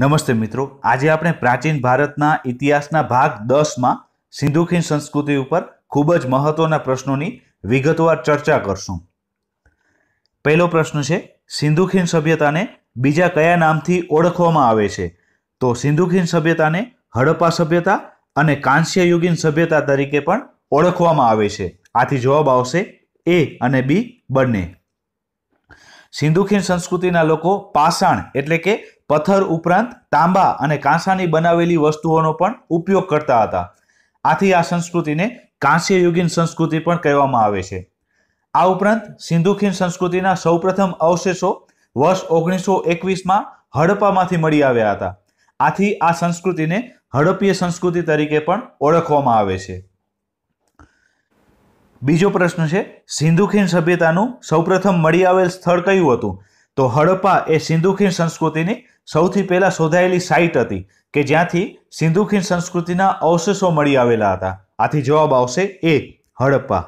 નમસ્તે મિત્રો આજે આપણે પ્રાચીન ભારતના ઇતિહાસના ભાગ દસમાં સિંધુખીન સંસ્કૃતિ ઉપર ખૂબ જ મહત્વના પ્રશ્નોની વિગતવાર ચર્ચા કરશું પહેલો પ્રશ્ન છે સિંધુ ખીણ સભ્યતાને બીજા કયા નામથી ઓળખવામાં આવે છે તો સિંધુખીન સભ્યતાને હડપ્પા સભ્યતા અને કાંસ્ય યુગીન સભ્યતા તરીકે પણ ઓળખવામાં આવે છે આથી જવાબ આવશે એ અને બી બંને સિંધુ ખીણ સંસ્કૃતિના લોકો પાષાણ એટલે કે પથ્થર ઉપરાંત તાંબા અને કાંસાની બનાવેલી વસ્તુઓનો પણ ઉપયોગ કરતા હતા આથી આ સંસ્કૃતિને કાંસ્યયુગીન સંસ્કૃતિ પણ કહેવામાં આવે છે આ ઉપરાંત સિંધુખીન સંસ્કૃતિના સૌપ્રથમ અવશેષો વર્ષ ઓગણીસો એકવીસમાં હડપ્પામાંથી મળી આવ્યા હતા આથી આ સંસ્કૃતિને હડપ્પીય સંસ્કૃતિ તરીકે પણ ઓળખવામાં આવે છે બીજો પ્રશ્ન છે સિંધુખીન સભ્યતાનું સૌપ્રથમ મળી આવેલ સ્થળ કયું હતું તો હડપ્પા એ સિંધુખીન સંસ્કૃતિની સૌથી પહેલાં શોધાયેલી સાઇટ હતી કે જ્યાંથી સિંધુ સંસ્કૃતિના અવશેષો મળી આવેલા હતા આથી જવાબ આવશે એ હડપ્પા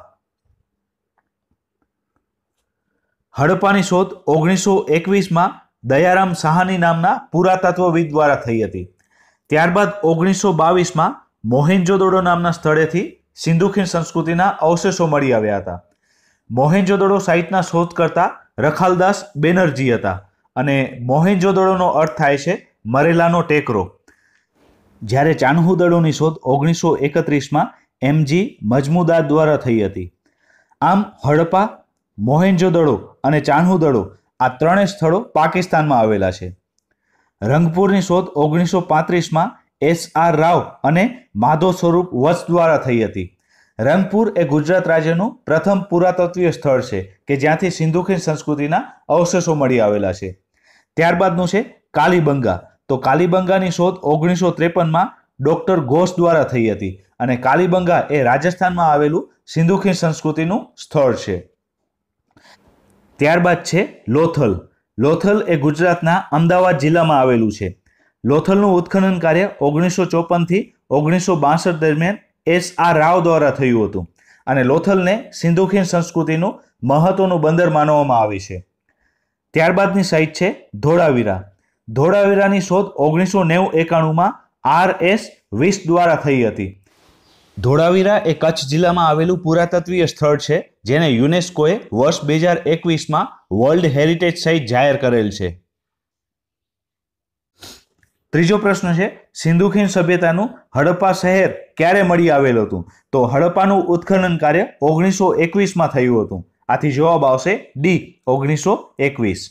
હડપ્પાની શોધ ઓગણીસો એકવીસમાં દયારામ સાહાની નામના પુરાતત્વવિદ દ્વારા થઈ હતી ત્યારબાદ ઓગણીસો બાવીસમાં મોહેન્જોદડો નામના સ્થળેથી સિંધુખીન સંસ્કૃતિના અવશેષો મળી આવ્યા હતા મોહેન્જોદડો સાઇટના શોધકર્તા રખાલદાસ બેનર્જી હતા અને મોહેંજોદડોનો અર્થ થાય છે મરેલાનો ટેકરો જ્યારે ચાનહુદડોની શોધ ઓગણીસો એકત્રીસમાં એમજી મજમુદાર દ્વારા થઈ હતી આમ હડપા મોહેંજોદડો અને ચાનહુદડો આ ત્રણેય સ્થળો પાકિસ્તાનમાં આવેલા છે રંગપુરની શોધ ઓગણીસો પાંત્રીસમાં એસ આર રાવ અને માધો સ્વરૂપ વત્સ દ્વારા થઈ હતી રંગપુર એ ગુજરાત રાજ્યનું પ્રથમ પુરાતત્વીય સ્થળ છે કે જ્યાંથી સિંધુખીન સંસ્કૃતિના અવશેષો મળી આવેલા છે ત્યારબાદનું છે કાલીબંગા તો કાલીબંગાની શોધ ઓગણીસો ત્રેપનમાં ડોક્ટર ઘોષ દ્વારા થઈ હતી અને કાલીબંગા એ રાજસ્થાનમાં આવેલું સિંધુખી સંસ્કૃતિનું સ્થળ છે ત્યારબાદ છે લોથલ લોથલ એ ગુજરાતના અમદાવાદ જિલ્લામાં આવેલું છે લોથલનું ઉત્ખનન કાર્ય ઓગણીસો ચોપનથી ઓગણીસો બાસઠ દરમિયાન એસ આર રાવ દ્વારા થયું હતું અને લોથલને સિંધુખીન સંસ્કૃતિનું મહત્વનું બંદર માનવામાં આવે છે ત્યારબાદની સાઇટ છે ધોળાવીરા ધોળાવીરાની શોધ ઓગણીસો નેવું એકાણુંમાં આર એસ વીસ દ્વારા થઈ હતી ધોળાવીરા એ કચ્છ જિલ્લામાં આવેલું પુરાતત્વીય સ્થળ છે જેને યુનેસ્કોએ વર્ષ બે હજાર એકવીસમાં વર્લ્ડ હેરિટેજ સાઇટ જાહેર કરેલ છે ત્રીજો પ્રશ્ન છે સિંધુખીન સભ્યતાનું હડપ્પા શહેર ક્યારે મળી આવેલું હતું તો હડપ્પાનું ઉત્ખનન કાર્ય ઓગણીસો એકવીસમાં થયું હતું આથી જવાબ આવશે ડી ઓગણીસો એકવીસ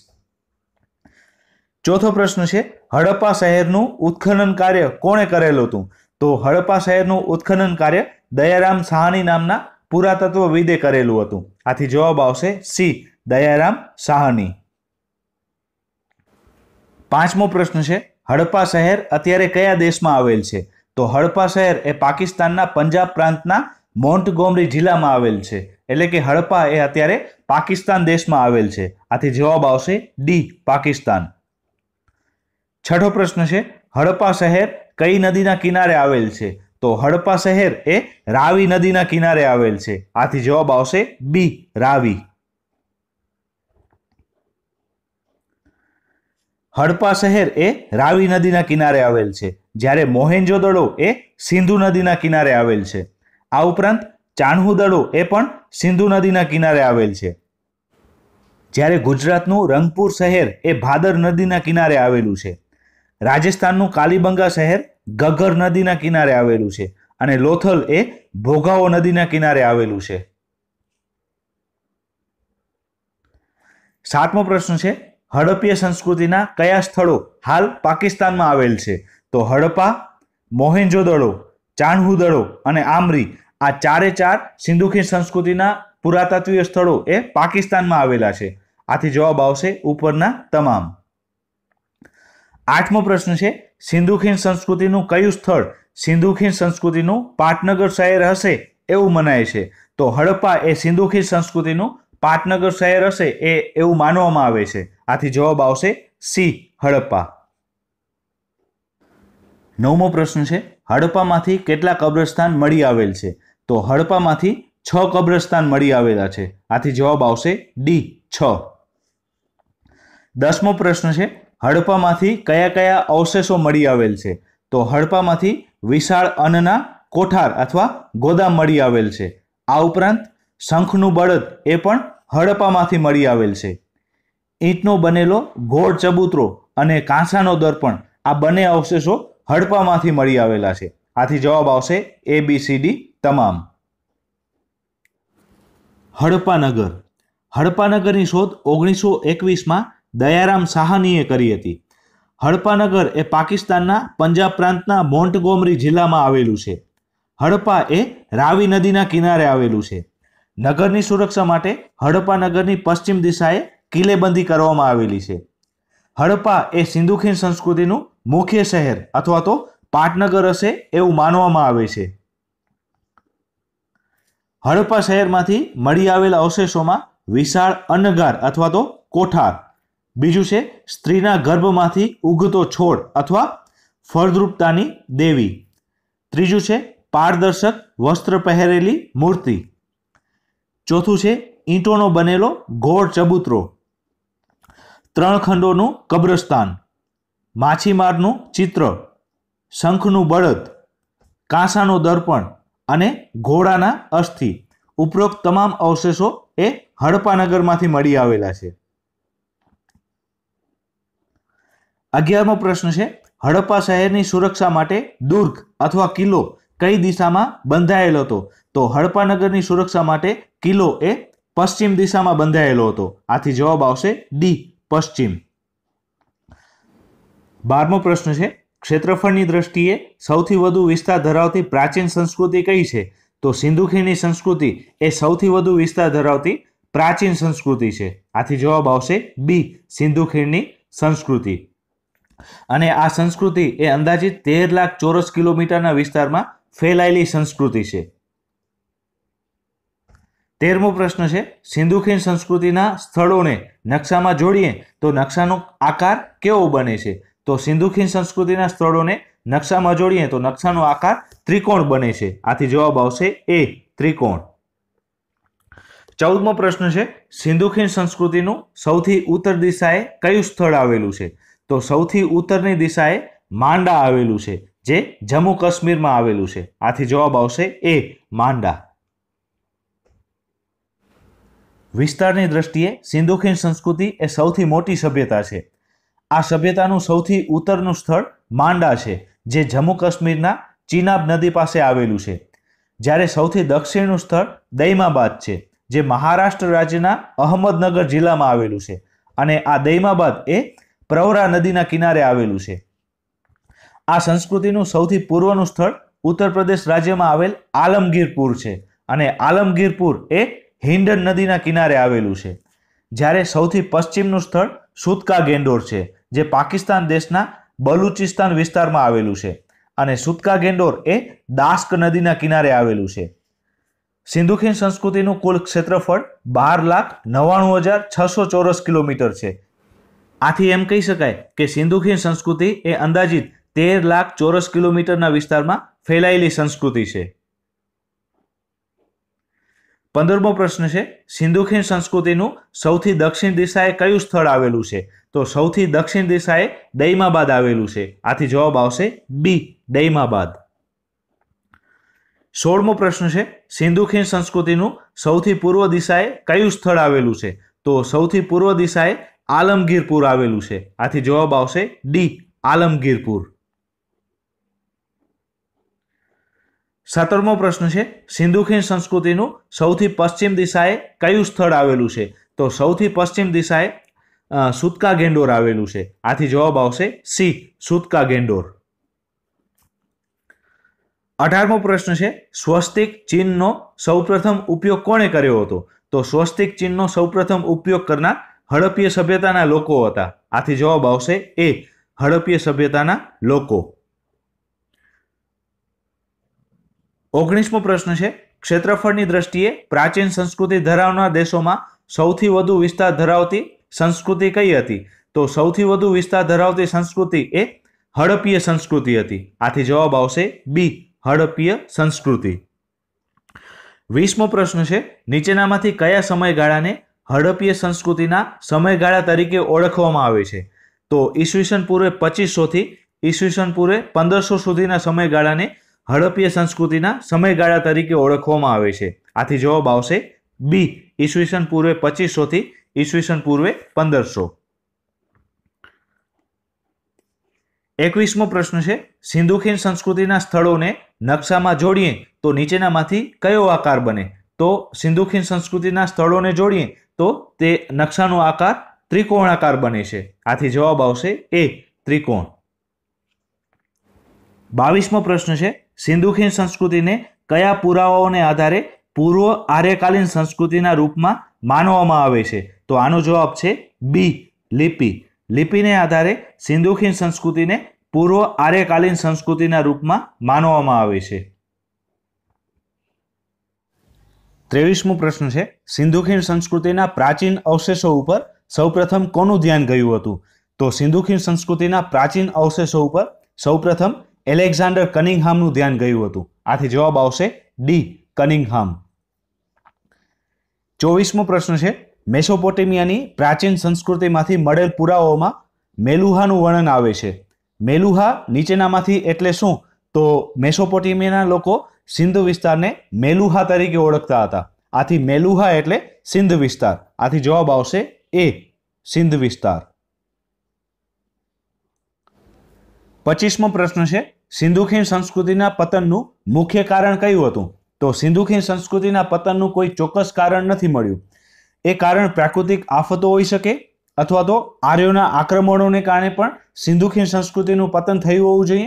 ચોથો પ્રશ્ન છે હડપ્પા શહેરનું ઉત્ખનન કાર્ય કોણે કરેલું હતું તો હડપ્પા શહેરનું ઉત્ખનન કાર્ય દયારામ સાહાની નામના વિદે કરેલું હતું આથી જવાબ આવશે સી દયારામ સાહાની પાંચમો પ્રશ્ન છે હડપ્પા શહેર અત્યારે કયા દેશમાં આવેલ છે તો હડપ્પા શહેર એ પાકિસ્તાનના પંજાબ પ્રાંતના મોન્ટગોમરી જિલ્લામાં આવેલ છે એટલે કે હડપ્પા એ અત્યારે પાકિસ્તાન દેશમાં આવેલ છે આથી જવાબ આવશે ડી પાકિસ્તાન છઠ્ઠો પ્રશ્ન છે હડપ્પા શહેર કઈ નદીના કિનારે આવેલ છે તો હડપ્પા શહેર એ રાવી નદીના કિનારે આવેલ છે આથી જવાબ આવશે બી રાવી હડપ્પા શહેર એ રાવી નદીના કિનારે આવેલ છે જ્યારે મોહેન્જોદડો એ સિંધુ નદીના કિનારે આવેલ છે આ ઉપરાંત ચાણહુ એ પણ સિંધુ નદીના કિનારે આવેલ છે જ્યારે ગુજરાતનું રંગપુર શહેર એ ભાદર નદીના કિનારે આવેલું છે રાજસ્થાનનું કાલીબંગા શહેર ગગર નદીના કિનારે આવેલું છે અને લોથલ એ ભોગાવો નદીના કિનારે આવેલું છે સાતમો પ્રશ્ન છે હડપ્પીય સંસ્કૃતિના કયા સ્થળો હાલ પાકિસ્તાનમાં આવેલ છે તો હડપા મોહેન્જોદડો ચાણહુદડો અને આમરી આ ચારે ચાર સિંધુખીન સંસ્કૃતિના પુરાતત્વીય સ્થળો એ પાકિસ્તાનમાં આવેલા છે આથી જવાબ આવશે ઉપરના તમામ આઠમો પ્રશ્ન છે સિંધુખીન સંસ્કૃતિનું કયું સ્થળ સિંધુખીન સંસ્કૃતિનું પાટનગર શહેર હશે એવું મનાય છે તો હડપ્પા એ સિંધુખીન સંસ્કૃતિનું પાટનગર શહેર હશે એ એવું માનવામાં આવે છે આથી જવાબ આવશે સી હડપ્પા નવમો પ્રશ્ન છે હડપ્પામાંથી કેટલા કબ્રસ્તાન મળી આવેલ છે તો હડપામાંથી છ કબ્રસ્તાન મળી આવેલા છે આથી જવાબ આવશે ડી છ દસમો પ્રશ્ન છે હડપામાંથી કયા કયા અવશેષો મળી આવેલ છે તો હડપામાંથી વિશાળ અન્નના કોઠાર અથવા ગોદામ મળી આવેલ છે આ ઉપરાંત શંખનું બળદ એ પણ હડપામાંથી મળી આવેલ છે ઈંટનો બનેલો ગોળ ચબૂતરો અને કાંસાનો દર્પણ આ બંને અવશેષો હડપામાંથી મળી આવેલા છે આથી જવાબ આવશે એ બી સી ડી તમામ હડપાનગર હડપાનગરની શોધ ઓગણીસો એકવીસમાં દયારામ સાહાનીએ કરી હતી હડપાનગર એ પાકિસ્તાનના પંજાબ પ્રાંતના મોન્ટગોમરી જિલ્લામાં આવેલું છે હડપા એ રાવી નદીના કિનારે આવેલું છે નગરની સુરક્ષા માટે હડપ્પા નગરની પશ્ચિમ દિશાએ કિલ્લેબંધી કરવામાં આવેલી છે હડપા એ સિંધુખીણ સંસ્કૃતિનું મુખ્ય શહેર અથવા તો પાટનગર હશે એવું માનવામાં આવે છે હડપ્પા શહેરમાંથી મળી આવેલા અવશેષોમાં વિશાળ અન્નગાર અથવા તો કોઠાર બીજું છે સ્ત્રીના ગર્ભમાંથી ઉગતો છોડ અથવા ફળદ્રુપતાની દેવી ત્રીજું છે પારદર્શક વસ્ત્ર પહેરેલી મૂર્તિ ચોથું છે ઈંટોનો બનેલો ગોળ ચબૂતરો ત્રણ ખંડોનું કબ્રસ્તાન માછીમારનું ચિત્ર શંખનું બળદ કાંસાનું દર્પણ અને ઘોડાના અસ્થિ ઉપરોક્ત તમામ અવશેષો એ હડપાનગરમાંથી મળી આવેલા છે અગિયારમો પ્રશ્ન છે હડપ્પા શહેરની સુરક્ષા માટે દુર્ગ અથવા કિલ્લો કઈ દિશામાં બંધાયેલો હતો તો હડપાનગરની સુરક્ષા માટે કિલ્લો એ પશ્ચિમ દિશામાં બંધાયેલો હતો આથી જવાબ આવશે ડી પશ્ચિમ બારમો પ્રશ્ન છે ક્ષેત્રફળની દ્રષ્ટિએ સૌથી વધુ વિસ્તાર ધરાવતી પ્રાચીન સંસ્કૃતિ કઈ છે તો સિંધુખીની સંસ્કૃતિ એ સૌથી વધુ વિસ્તાર ધરાવતી પ્રાચીન સંસ્કૃતિ છે આથી જવાબ આવશે બી સિંધુખીણની સંસ્કૃતિ અને આ સંસ્કૃતિ એ અંદાજિત તેર લાખ ચોરસ કિલોમીટરના વિસ્તારમાં ફેલાયેલી સંસ્કૃતિ છે તેરમો પ્રશ્ન છે સિંધુખીણ સંસ્કૃતિના સ્થળોને નકશામાં જોડીએ તો નકશાનો આકાર કેવો બને છે તો સિંધુ ખીણ સંસ્કૃતિના સ્થળોને નકશામાં જોડીએ તો નકશાનો આકાર ત્રિકોણ બને છે આથી જવાબ આવશે એ ત્રિકોણ ચૌદમો પ્રશ્ન છે સિંધુ સંસ્કૃતિનું સૌથી ઉત્તર દિશાએ કયું સ્થળ આવેલું છે તો સૌથી ઉત્તરની દિશાએ માંડા આવેલું છે જે જમ્મુ કાશ્મીરમાં આવેલું છે આથી જવાબ આવશે એ માંડા વિસ્તારની દ્રષ્ટિએ સિંધુ ખીણ સંસ્કૃતિ એ સૌથી મોટી સભ્યતા છે આ સભ્યતાનું સૌથી ઉત્તરનું સ્થળ માંડા છે જે જમ્મુ કાશ્મીરના ચિનાબ નદી પાસે આવેલું છે જ્યારે સૌથી દક્ષિણનું સ્થળ દૈમાબાદ છે જે મહારાષ્ટ્ર રાજ્યના અહમદનગર જિલ્લામાં આવેલું છે અને આ દૈમાબાદ એ પ્રવરા નદીના કિનારે આવેલું છે આ સંસ્કૃતિનું સૌથી પૂર્વનું સ્થળ ઉત્તર પ્રદેશ રાજ્યમાં આવેલ આલમગીરપુર છે અને આલમગીરપુર એ હિંડન નદીના કિનારે આવેલું છે જ્યારે સૌથી પશ્ચિમનું સ્થળ સુતકા ગેંડોર છે જે પાકિસ્તાન દેશના બલુચિસ્તાન વિસ્તારમાં આવેલું છે અને સુતકા ગેંડોર એ દાસ્ક નદીના કિનારે આવેલું છે સિંધુખીન સંસ્કૃતિનું કુલ ક્ષેત્રફળ બાર લાખ નવ્વાણું હજાર છસો ચોરસ કિલોમીટર છે આથી એમ કહી શકાય કે સિંધુખીન સંસ્કૃતિ એ અંદાજિત તેર લાખ ચોરસ કિલોમીટરના વિસ્તારમાં ફેલાયેલી સંસ્કૃતિ છે પંદરમો પ્રશ્ન છે સિંધુ સંસ્કૃતિનું સૌથી દક્ષિણ દિશાએ કયું સ્થળ આવેલું છે તો સૌથી દક્ષિણ દિશાએ દૈમાબાદ આવેલું છે આથી જવાબ આવશે બી દૈમાબાદ સોળમો પ્રશ્ન છે સિંધુ સંસ્કૃતિનું સૌથી પૂર્વ દિશાએ કયું સ્થળ આવેલું છે તો સૌથી પૂર્વ દિશાએ આલમગીરપુર આવેલું છે આથી જવાબ આવશે ડી આલમગીરપુર સત્તરમો પ્રશ્ન છે સિંધુખીન સંસ્કૃતિનું સૌથી પશ્ચિમ દિશાએ કયું સ્થળ આવેલું છે તો સૌથી પશ્ચિમ દિશાએ સુતકા ગેંડોર આવેલું છે આથી જવાબ આવશે સી સુતકા ગેંડોર અઢારમો પ્રશ્ન છે સ્વસ્તિક ચિહ્નનો સૌપ્રથમ ઉપયોગ કોણે કર્યો હતો તો સ્વસ્તિક ચિહ્નનો સૌપ્રથમ ઉપયોગ કરનાર હડપ્ય સભ્યતાના લોકો હતા આથી જવાબ આવશે એ હડપ્ય સભ્યતાના લોકો ઓગણીસમો પ્રશ્ન છે ક્ષેત્રફળની દ્રષ્ટિએ પ્રાચીન સંસ્કૃતિ ધરાવના દેશોમાં સૌથી વધુ વિસ્તાર ધરાવતી સંસ્કૃતિ કઈ હતી તો સૌથી વધુ વિસ્તાર ધરાવતી સંસ્કૃતિ એ હડપીય સંસ્કૃતિ હતી આથી જવાબ આવશે બી હડપીય સંસ્કૃતિ વીસમો પ્રશ્ન છે નીચેનામાંથી કયા સમયગાળાને હડપીય સંસ્કૃતિના સમયગાળા તરીકે ઓળખવામાં આવે છે તો ઈસવીસન પૂર્વે પચીસોથી ઈસવીસન પૂર્વે પંદરસો સુધીના સમયગાળાને હડપ્પીય સંસ્કૃતિના સમયગાળા તરીકે ઓળખવામાં આવે છે આથી જવાબ આવશે બી ઈસવીસન પૂર્વે પચીસોથી ઈસવીસન પૂર્વે પંદરસો એકવીસમો પ્રશ્ન છે સિંધુખીન સંસ્કૃતિના સ્થળોને નકશામાં જોડીએ તો નીચેનામાંથી કયો આકાર બને તો સિંધુખીન સંસ્કૃતિના સ્થળોને જોડીએ તો તે નકશાનો આકાર ત્રિકોણાકાર બને છે આથી જવાબ આવશે એ ત્રિકોણ બાવીસમો પ્રશ્ન છે સિંધુખીન સંસ્કૃતિને કયા પુરાવાઓને આધારે પૂર્વ આર્યકાલીન સંસ્કૃતિના રૂપમાં માનવામાં આવે છે તો આનો જવાબ છે બી લિપિ લિપિને આધારે સિંધુખીન સંસ્કૃતિને પૂર્વ આર્યકાલીન સંસ્કૃતિના રૂપમાં માનવામાં આવે છે ત્રેવીસમો પ્રશ્ન છે સિંધુ સંસ્કૃતિના પ્રાચીન અવશેષો ઉપર સૌપ્રથમ કોનું ધ્યાન ગયું હતું તો સિંધુખીન સંસ્કૃતિના પ્રાચીન અવશેષો ઉપર સૌપ્રથમ એલેક્ઝાન્ડર કનિંગહામનું ધ્યાન ગયું હતું આથી જવાબ આવશે ડી કનિંગહામ ચોવીસમો પ્રશ્ન છે મેસોપોટેમિયાની પ્રાચીન સંસ્કૃતિમાંથી મળેલ પુરાવાઓમાં મેલુહાનું વર્ણન આવે છે મેલુહા નીચેનામાંથી એટલે શું તો મેસોપોટેમિયાના લોકો સિંધ વિસ્તારને મેલુહા તરીકે ઓળખતા હતા આથી મેલુહા એટલે સિંધ વિસ્તાર આથી જવાબ આવશે એ સિંધ વિસ્તાર પચીસમો પ્રશ્ન છે સિંધુ સંસ્કૃતિના પતનનું મુખ્ય કારણ કયું હતું તો સિંધુ સંસ્કૃતિના પતનનું કોઈ ચોક્કસ કારણ નથી મળ્યું એ કારણ પ્રાકૃતિક આફતો હોઈ શકે અથવા તો આર્યોના આક્રમણોને કારણે પણ સિંધુ સંસ્કૃતિનું પતન થયું હોવું જોઈએ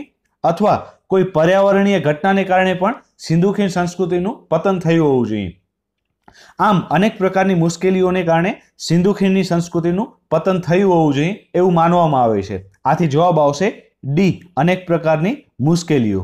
અથવા કોઈ પર્યાવરણીય ઘટનાને કારણે પણ સિંધુ સંસ્કૃતિનું પતન થયું હોવું જોઈએ આમ અનેક પ્રકારની મુશ્કેલીઓને કારણે સિંધુખીણની સંસ્કૃતિનું પતન થયું હોવું જોઈએ એવું માનવામાં આવે છે આથી જવાબ આવશે ડી અનેક પ્રકારની મુશ્કેલીઓ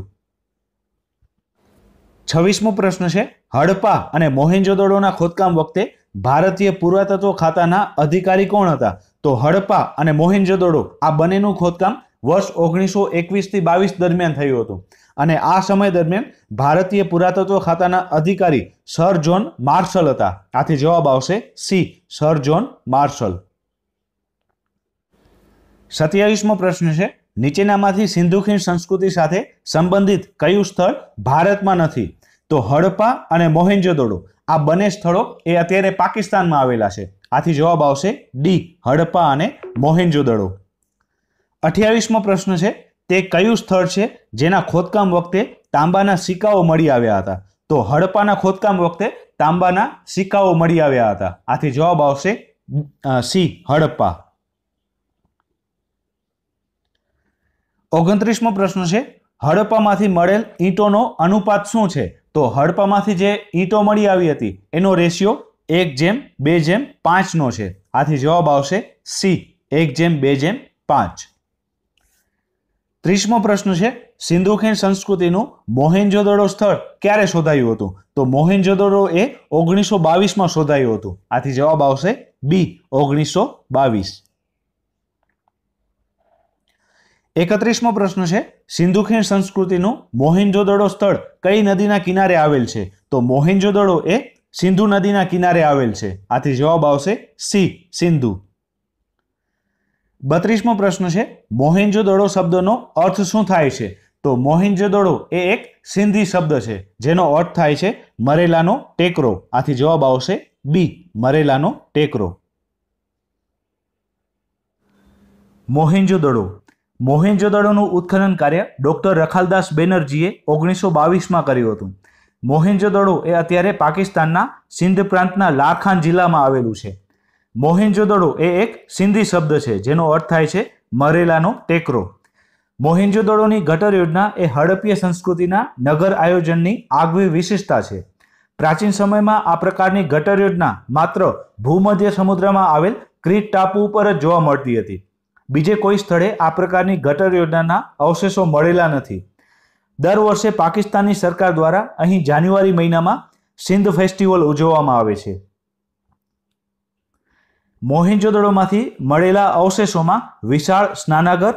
છવ્વીસમો પ્રશ્ન છે હડપા અને મોહેન્જોદડોના ખોદકામ વખતે ભારતીય પુરાતત્વ ખાતાના અધિકારી કોણ હતા તો હડપા અને મોહેન્જોદડો આ બંનેનું ખોદકામ વર્ષ ઓગણીસો એકવીસથી બાવીસ દરમિયાન થયું હતું અને આ સમય દરમિયાન ભારતીય પુરાતત્વ ખાતાના અધિકારી સર જોન માર્શલ હતા આથી જવાબ આવશે સી સર જોન માર્શલ સત્યાવીસમો પ્રશ્ન છે નીચેનામાંથી સિંધુ સંસ્કૃતિ સાથે સંબંધિત કયું સ્થળ ભારતમાં નથી તો હડપા અને મોહેન્જોદડો આ બંને સ્થળો એ અત્યારે પાકિસ્તાનમાં આવેલા છે આથી જવાબ આવશે ડી હડપા અને મોહેન્જોદડો અઠ્યાવીસમો પ્રશ્ન છે તે કયું સ્થળ છે જેના ખોદકામ વખતે તાંબાના સિક્કાઓ મળી આવ્યા હતા તો હડપાના ખોદકામ વખતે તાંબાના સિક્કાઓ મળી આવ્યા હતા આથી જવાબ આવશે સી હડપ્પા ઓગણત્રીસમો પ્રશ્ન છે હડપ્પામાંથી મળેલ ઈંટોનો અનુપાત શું છે તો હડપ્પામાંથી જે ઈંટો મળી આવી હતી એનો રેશિયો એક જેમ બે જેમ પાંચનો છે આથી જવાબ આવશે સી એક જેમ બે જેમ પાંચ ત્રીસમો પ્રશ્ન છે સિંધુખેન સંસ્કૃતિનું મોહેનજોદડો સ્થળ ક્યારે શોધાયું હતું તો મોહેનજોદડો એ ઓગણીસો બાવીસમાં શોધાયું હતું આથી જવાબ આવશે બી ઓગણીસો બાવીસ એકત્રીસમો પ્રશ્ન છે સિંધુ ખીણ સંસ્કૃતિનું મોહિનજોદડો સ્થળ કઈ નદીના કિનારે આવેલ છે તો મોહિનજોદડો એ સિંધુ નદીના કિનારે આવેલ છે આથી જવાબ આવશે સી સિંધુ બત્રીસમો પ્રશ્ન છે મોહિનજોદડો શબ્દનો અર્થ શું થાય છે તો મોહિનજોદડો એ એક સિંધી શબ્દ છે જેનો અર્થ થાય છે મરેલાનો ટેકરો આથી જવાબ આવશે બી મરેલાનો ટેકરો મોહિંજો દડો મોહેન્જોદડોનું ઉત્ખનન કાર્ય ડૉક્ટર રખાલદાસ બેનર્જીએ ઓગણીસો બાવીસમાં કર્યું હતું મોહેન્જોદડો એ અત્યારે પાકિસ્તાનના સિંધ પ્રાંતના લાખાન જિલ્લામાં આવેલું છે મોહેન્જોદડો એ એક સિંધી શબ્દ છે જેનો અર્થ થાય છે મરેલાનો ટેકરો મોહેન્જોદડોની ગટર યોજના એ હડપીય સંસ્કૃતિના નગર આયોજનની આગવી વિશેષતા છે પ્રાચીન સમયમાં આ પ્રકારની ગટર યોજના માત્ર ભૂમધ્ય સમુદ્રમાં આવેલ ક્રીટ ટાપુ ઉપર જ જોવા મળતી હતી બીજે કોઈ સ્થળે આ પ્રકારની ગટર યોજનાના અવશેષો મળેલા નથી દર વર્ષે પાકિસ્તાનની સરકાર દ્વારા અહીં જાન્યુઆરી મહિનામાં સિંધ ફેસ્ટિવલ ઉજવવામાં આવે છે મોહેંજોદડોમાંથી મળેલા અવશેષોમાં વિશાળ સ્નાનાગર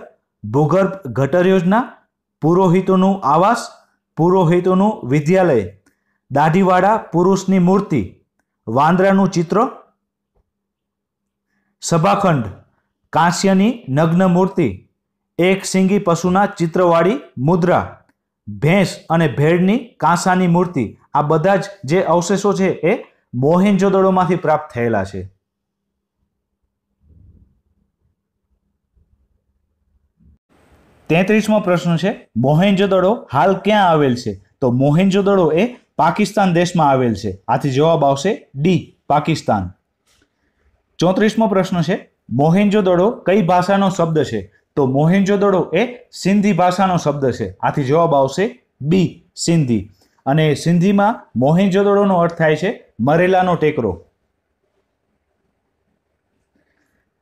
ભૂગર્ભ ગટર યોજના પુરોહિતોનું આવાસ પુરોહિતોનું વિદ્યાલય દાઢીવાળા પુરુષની મૂર્તિ વાંદરાનું ચિત્ર સભાખંડ કાંસ્યની નગ્ન મૂર્તિ એક સિંગી પશુના ચિત્રવાળી મુદ્રા ભેંસ અને ભેડની કાંસાની મૂર્તિ આ બધા જ જે અવશેષો છે એ મોહેન્જોદડોમાંથી પ્રાપ્ત થયેલા છે તેત્રીસમો પ્રશ્ન છે મોહેન્જોદડો હાલ ક્યાં આવેલ છે તો મોહેન્જોદડો એ પાકિસ્તાન દેશમાં આવેલ છે આથી જવાબ આવશે ડી પાકિસ્તાન ચોત્રીસમો પ્રશ્ન છે મોહેન્જોદડો કઈ ભાષાનો શબ્દ છે તો મોહેન્જોદડો એ સિંધી ભાષાનો શબ્દ છે આથી જવાબ આવશે બી સિંધી અને સિંધીમાં મોહેન્જોદડોનો અર્થ થાય છે મરેલાનો ટેકરો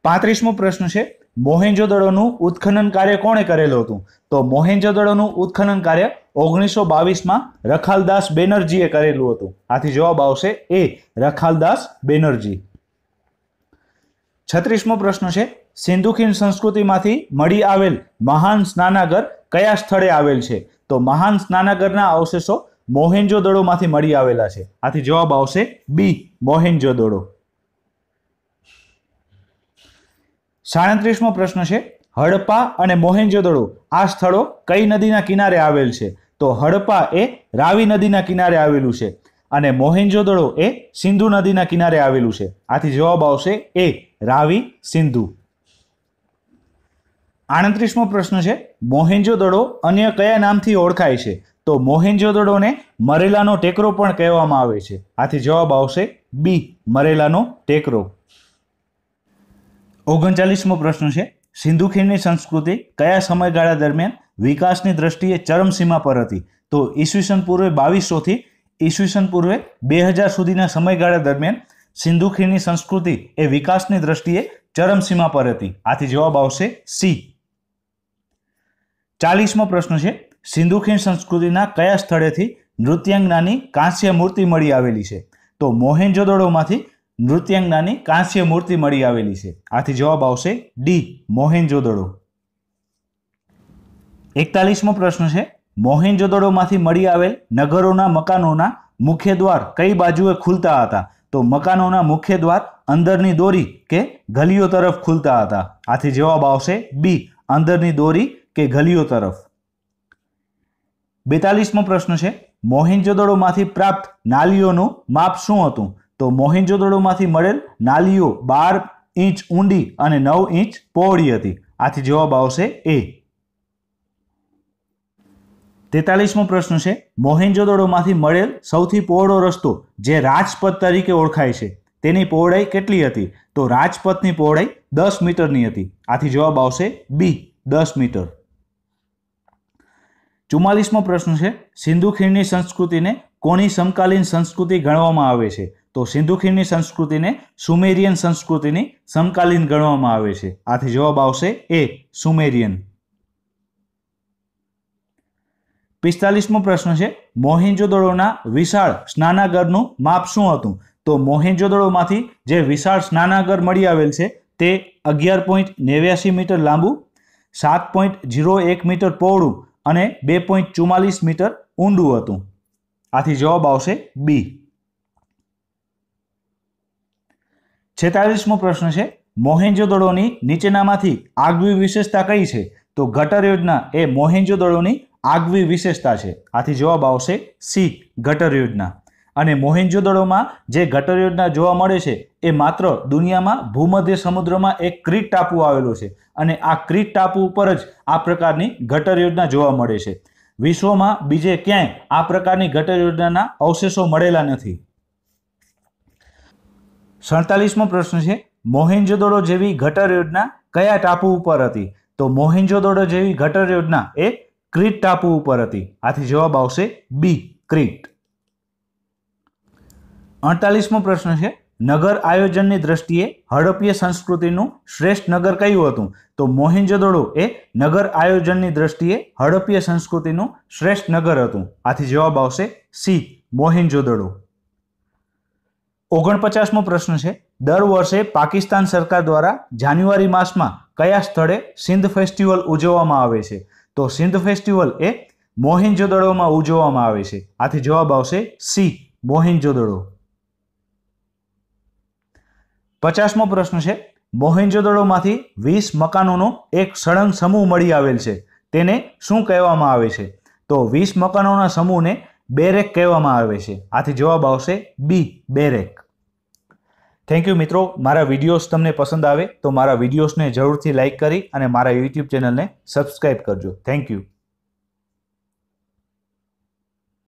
પાંત્રીસમો પ્રશ્ન છે મોહેન્જોદડોનું ઉત્ખનન કાર્ય કોણે કરેલું હતું તો મોહેન્જોદડોનું ઉત્ખનન કાર્ય ઓગણીસો બાવીસમાં રખાલદાસ બેનર્જીએ કરેલું હતું આથી જવાબ આવશે એ રખાલદાસ બેનર્જી છત્રીસમો પ્રશ્ન છે સિંધુ ખીણ સંસ્કૃતિમાંથી મળી આવેલ મહાન સ્નાનાગર કયા સ્થળે આવેલ છે તો મહાન સ્નાનાગરના અવશેષો મોહેન્જો દડોમાંથી મળી આવેલા છે આથી જવાબ આવશે બી મોહેન્જો દડો સાડત્રીસમો પ્રશ્ન છે હડપ્પા અને મોહેન્જો દડો આ સ્થળો કઈ નદીના કિનારે આવેલ છે તો હડપ્પા એ રાવી નદીના કિનારે આવેલું છે અને મોહેન્જો દડો એ સિંધુ નદીના કિનારે આવેલું છે આથી જવાબ આવશે એ રાવી સિંધુ આડત્રીસમો પ્રશ્ન છે મોહેન્જો દડો અન્ય કયા નામથી ઓળખાય છે તો મોહેન્જો દડોને મરેલાનો ટેકરો પણ કહેવામાં આવે છે આથી જવાબ આવશે બી મરેલાનો ટેકરો ઓગણચાલીસમો પ્રશ્ન છે સિંધુ ખીણની સંસ્કૃતિ કયા સમયગાળા દરમિયાન વિકાસની દ્રષ્ટિએ ચરમસીમા પર હતી તો ઈસવીસન પૂર્વે બાવીસોથી ઈસવીસન પૂર્વે બે હજાર સુધીના સમયગાળા દરમિયાન સિંધુખીણની સંસ્કૃતિ એ વિકાસની દ્રષ્ટિએ ચરમસીમા પર હતી આથી જવાબ આવશે સી ચાલીસમો પ્રશ્ન છે સિંધુખીણ સંસ્કૃતિના કયા સ્થળેથી નૃત્યાંગનાની કાંસ્ય મૂર્તિ મળી આવેલી છે તો મોહેનજોદડોમાંથી નૃત્યાંગનાની કાંસ્ય મૂર્તિ મળી આવેલી છે આથી જવાબ આવશે ડી મોહેનજોદડો એકતાલીસમો પ્રશ્ન છે મોહેનજોદડોમાંથી મળી આવેલ નગરોના મકાનોના મુખ્ય દ્વાર કઈ બાજુએ ખુલતા હતા તો મકાનોના મુખ્ય દ્વાર અંદરની દોરી કે ગલીઓ તરફ ખુલતા હતા આથી જવાબ આવશે બી અંદરની દોરી કે ગલીઓ તરફ બેતાલીસમો પ્રશ્ન છે મોહિંજોદડોમાંથી પ્રાપ્ત નાલીઓનું માપ શું હતું તો મોહિંજોદડોમાંથી મળેલ નાલીઓ બાર ઇંચ ઊંડી અને નવ ઇંચ પહોળી હતી આથી જવાબ આવશે એ તેતાલીસમો પ્રશ્ન છે મોહેન્જોદડોમાંથી મળેલ સૌથી પહોળો રસ્તો જે રાજપથ તરીકે ઓળખાય છે તેની પહોળાઈ કેટલી હતી તો રાજપથની પહોળાઈ દસ મીટરની હતી આથી જવાબ આવશે બી દસ મીટર ચુમ્માલીસમો પ્રશ્ન છે સિંધુ ખીણની સંસ્કૃતિને કોની સમકાલીન સંસ્કૃતિ ગણવામાં આવે છે તો સિંધુ ખીણની સંસ્કૃતિને સુમેરિયન સંસ્કૃતિની સમકાલીન ગણવામાં આવે છે આથી જવાબ આવશે એ સુમેરિયન પિસ્તાલીસમો પ્રશ્ન છે મોહેન્જોદડોના વિશાળ સ્નાનાગરનું માપ શું હતું તો મોહેન્જોદડોમાંથી જે વિશાળ સ્નાનાગર મળી આવેલ છે તે અગિયાર પોઈન્ટ નેવ્યાસી મીટર લાંબુ સાત પોઈન્ટ જીરો એક મીટર પહોળું અને બે પોઈન્ટ ચુમ્માલીસ મીટર ઊંડું હતું આથી જવાબ આવશે બી છેતાલીસમો પ્રશ્ન છે મોહેન્જોદડોની નીચેનામાંથી આગવી વિશેષતા કઈ છે તો ગટર યોજના એ મોહેન્જોદડોની આગવી વિશેષતા છે આથી જવાબ આવશે સી ગટર યોજના અને મોહેન્જોદડોમાં જે ગટર યોજના જોવા મળે છે એ માત્ર દુનિયામાં ભૂમધ્ય સમુદ્રમાં એક ક્રીટ ટાપુ આવેલો છે અને આ ક્રીટ ટાપુ ઉપર જ આ પ્રકારની ગટર યોજના જોવા મળે છે વિશ્વમાં બીજે ક્યાંય આ પ્રકારની ગટર યોજનાના અવશેષો મળેલા નથી સડતાલીસમો પ્રશ્ન છે મોહેન્જોદડો જેવી ગટર યોજના કયા ટાપુ ઉપર હતી તો મોહેન્જોદડો જેવી ગટર યોજના એ ક્રીટ ટાપુ ઉપર હતી આથી જવાબ આવશે બી ક્રીટ અડતાલીસમો પ્રશ્ન છે નગર આયોજનની દ્રષ્ટિએ હડપ્પીય સંસ્કૃતિનું શ્રેષ્ઠ નગર કયું હતું તો મોહિંજોદડો એ નગર આયોજનની દ્રષ્ટિએ હડપ્પીય સંસ્કૃતિનું શ્રેષ્ઠ નગર હતું આથી જવાબ આવશે સી મોહિંજોદડો ઓગણપચાસમો પ્રશ્ન છે દર વર્ષે પાકિસ્તાન સરકાર દ્વારા જાન્યુઆરી માસમાં કયા સ્થળે સિંધ ફેસ્ટિવલ ઉજવવામાં આવે છે તો સિંધ ફેસ્ટિવલ એ મોહિનજોદડોમાં ઉજવવામાં આવે છે આથી જવાબ આવશે સી મોહિનજોદડો પચાસમો પ્રશ્ન છે મોહિનજોદડોમાંથી વીસ મકાનોનો એક સળંગ સમૂહ મળી આવેલ છે તેને શું કહેવામાં આવે છે તો વીસ મકાનોના સમૂહને બેરેક કહેવામાં આવે છે આથી જવાબ આવશે બી બેરેક થેન્ક યુ મિત્રો મારા વિડીયોઝ તમને પસંદ આવે તો મારા વિડીયોઝને જરૂરથી લાઇક કરી અને મારા યુટ્યુબ ચેનલને સબસ્ક્રાઇબ કરજો થેન્ક યુ